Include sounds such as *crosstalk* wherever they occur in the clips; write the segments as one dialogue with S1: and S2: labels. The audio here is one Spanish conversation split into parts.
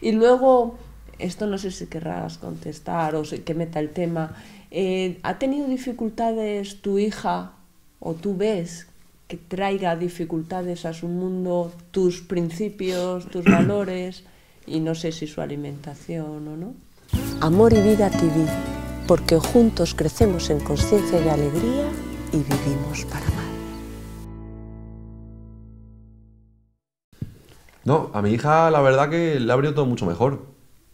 S1: Y luego, esto no sé si querrás contestar o que meta el tema. Eh, ¿Ha tenido dificultades tu hija o tú ves que traiga dificultades a su mundo tus principios, tus *coughs* valores y no sé si su alimentación o no? Amor y Vida TV, porque juntos crecemos en conciencia y alegría y vivimos para más.
S2: No, a mi hija la verdad que le ha abierto todo mucho mejor,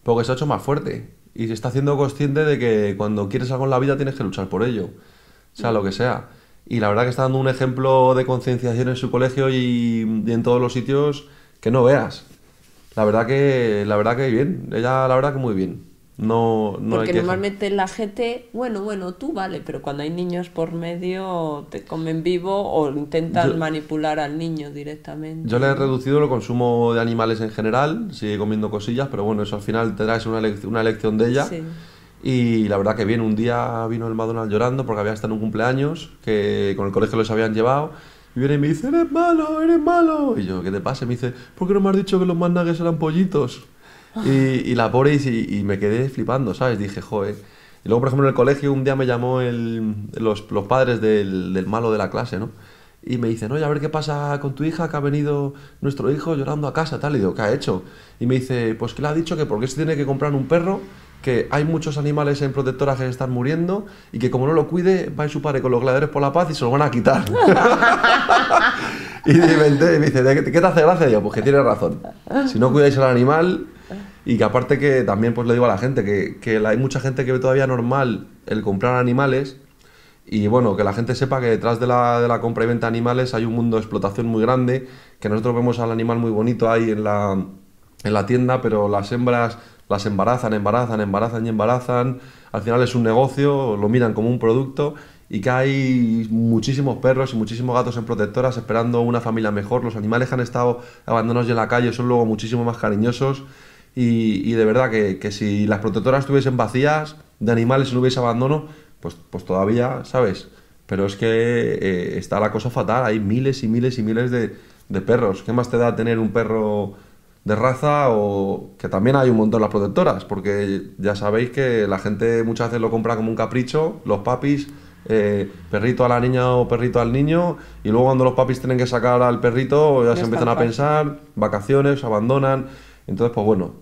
S2: porque se ha hecho más fuerte y se está haciendo consciente de que cuando quieres algo en la vida tienes que luchar por ello, sea lo que sea. Y la verdad que está dando un ejemplo de concienciación en su colegio y, en todos los sitios que no veas. La verdad que, la verdad que bien, ella la verdad que muy bien. No, Porque normalmente
S1: la gente, bueno, bueno, tú vale, pero cuando hay niños por medio te comen vivo o intentan manipular al niño directamente. Yo le he
S2: reducido el consumo de animales en general, sigue comiendo cosillas, pero bueno, eso al final te una, una elección de ella. Y la verdad que viene un día vino el Madonna llorando porque había estado en un cumpleaños que con el colegio los habían llevado. Y viene y me dice, eres malo, eres malo. Y yo, ¿qué te pasa? me dice, ¿por qué no me has dicho que los más eran pollitos? Y, la pobre y, me quedé flipando, ¿sabes? Dije, joder. Y luego, por ejemplo, en el colegio un día me llamó el, los, padres del, malo de la clase, ¿no? Y me no, ya a ver qué pasa con tu hija, que ha venido nuestro hijo llorando a casa, tal. Y ¿qué ha hecho? Y me dice, pues que le ha dicho que porque se tiene que comprar un perro que hay muchos animales en protectoras que están muriendo y que como no lo cuide, va a su padre con los gladiadores por la paz y se lo van a quitar. *laughs* y me, dice, ¿qué te hace gracia? Y pues que tiene razón. Si no cuidáis al animal, y que aparte que también pues le digo a la gente que, hay mucha gente que ve todavía normal el comprar animales y bueno, que la gente sepa que detrás de la, compra y venta de animales hay un mundo de explotación muy grande, que nosotros vemos al animal muy bonito ahí en la, en la tienda, pero las hembras las embarazan, embarazan, embarazan y embarazan. Al final es un negocio, lo miran como un producto y que hay muchísimos perros y muchísimos gatos en protectoras esperando una familia mejor. Los animales que han estado abandonados en la calle son luego muchísimo más cariñosos y, de verdad que, que, si las protectoras estuviesen vacías, de animales no hubiese abandono, pues, pues todavía, ¿sabes? Pero es que eh, está la cosa fatal, hay miles y miles y miles de, de perros. ¿Qué más te da tener un perro de raza o que también hay un montón las protectoras, porque ya sabéis que la gente muchas veces lo compra como un capricho, los papis, eh, perrito a la niña o perrito al niño, y luego cuando los papis tienen que sacar al perrito ya se empiezan a pensar, vacaciones, abandonan, entonces pues bueno,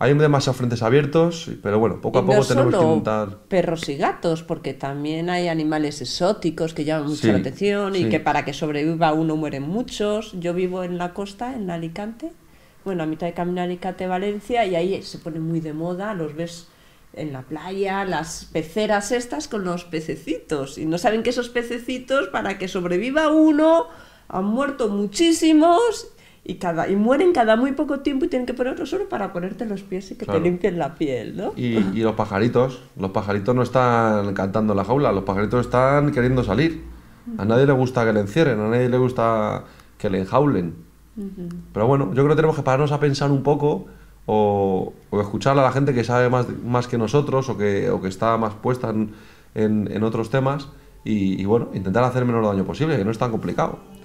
S2: hay demasiados frentes abiertos, pero bueno, poco a poco tenemos que
S1: Perros y gatos, porque también hay animales exóticos que llaman mucho atención y que para que sobreviva uno mueren muchos. Yo vivo en la costa, en Alicante, bueno, a mitad de camino Alicante, Valencia, y ahí se pone muy de moda, los ves en la playa, las peceras estas con los pececitos. Y no saben que esos pececitos, para que sobreviva uno, han muerto muchísimos y, cada, y mueren cada muy poco tiempo y tienen que poner otro para ponerte los pies y que te limpien la piel, ¿no?
S2: Y, los pajaritos, los pajaritos no están cantando en la jaula, los pajaritos están queriendo salir. A nadie le gusta que le encierren, a nadie le gusta que le enjaulen. Pero bueno, yo creo que tenemos que pararnos a pensar un poco o, escuchar a la gente que sabe más, más que nosotros o que, que está más puesta en, otros temas y, y bueno, intentar hacer menos daño posible, que no es tan complicado.